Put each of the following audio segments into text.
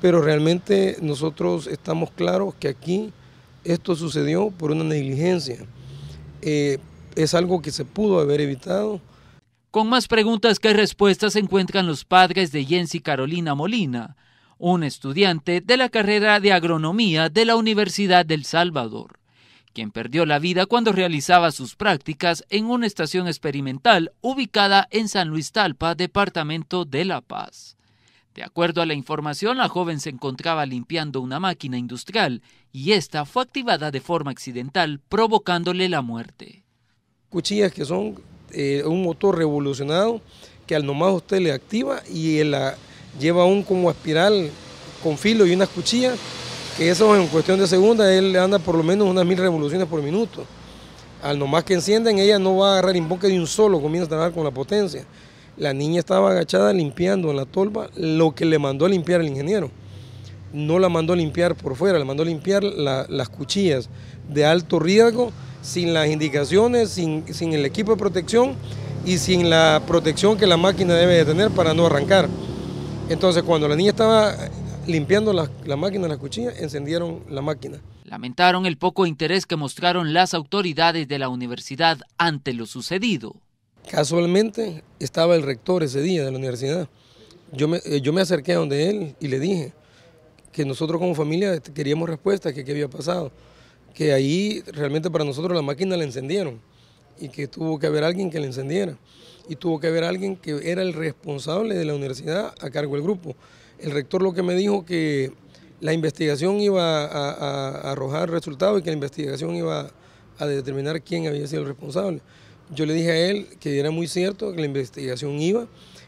pero realmente nosotros estamos claros que aquí esto sucedió por una negligencia. Eh, es algo que se pudo haber evitado. Con más preguntas que respuestas se encuentran los padres de Jensi Carolina Molina, un estudiante de la carrera de agronomía de la Universidad del Salvador, quien perdió la vida cuando realizaba sus prácticas en una estación experimental ubicada en San Luis Talpa, departamento de La Paz. De acuerdo a la información, la joven se encontraba limpiando una máquina industrial y esta fue activada de forma accidental, provocándole la muerte. Cuchillas que son eh, un motor revolucionado que al nomás usted le activa y la lleva un como espiral con filo y unas cuchillas, que eso en cuestión de segundos él anda por lo menos unas mil revoluciones por minuto. Al nomás que encienden, ella no va a agarrar invoque de un solo, comienza a dar con la potencia. La niña estaba agachada limpiando en la tolva lo que le mandó a limpiar el ingeniero. No la mandó a limpiar por fuera, le mandó a limpiar las cuchillas de alto riesgo, sin las indicaciones, sin, el equipo de protección y sin la protección que la máquina debe de tener para no arrancar. Entonces cuando la niña estaba limpiando la, máquina, las cuchillas, encendieron la máquina. Lamentaron el poco interés que mostraron las autoridades de la universidad ante lo sucedido. Casualmente estaba el rector ese día de la universidad. Yo me, eh, yo me acerqué a donde él y le dije que nosotros como familia este, queríamos respuestas, que qué había pasado. Que ahí realmente para nosotros la máquina la encendieron y que tuvo que haber alguien que la encendiera. Y tuvo que haber alguien que era el responsable de la universidad a cargo del grupo. El rector lo que me dijo que la investigación iba a arrojar resultados y que la investigación iba a determinar quién había sido el responsable. Yo le dije a él que era muy cierto que la investigación iba,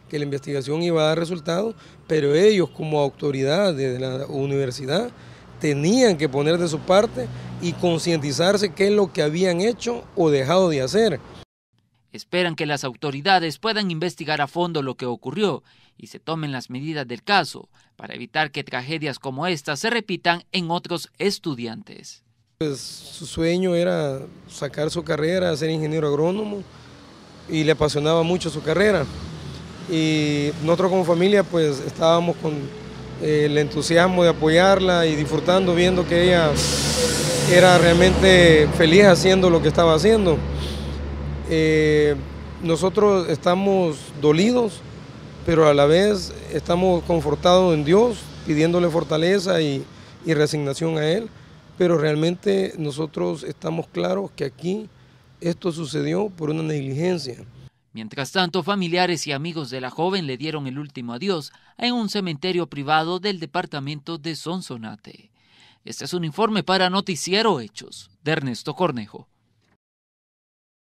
que la investigación iba a dar resultados, pero ellos como autoridad de la universidad tenían que poner de su parte y concientizarse qué es lo que habían hecho o dejado de hacer. Esperan que las autoridades puedan investigar a fondo lo que ocurrió y se tomen las medidas del caso para evitar que tragedias como esta se repitan en otros estudiantes. Pues, su sueño era sacar su carrera, ser ingeniero agrónomo y le apasionaba mucho su carrera. Y nosotros como familia pues estábamos con eh, el entusiasmo de apoyarla y disfrutando, viendo que ella era realmente feliz haciendo lo que estaba haciendo. Eh, nosotros estamos dolidos, pero a la vez estamos confortados en Dios, pidiéndole fortaleza y resignación a Él pero realmente nosotros estamos claros que aquí esto sucedió por una negligencia. Mientras tanto, familiares y amigos de la joven le dieron el último adiós en un cementerio privado del departamento de Sonsonate. Este es un informe para Noticiero Hechos de Ernesto Cornejo.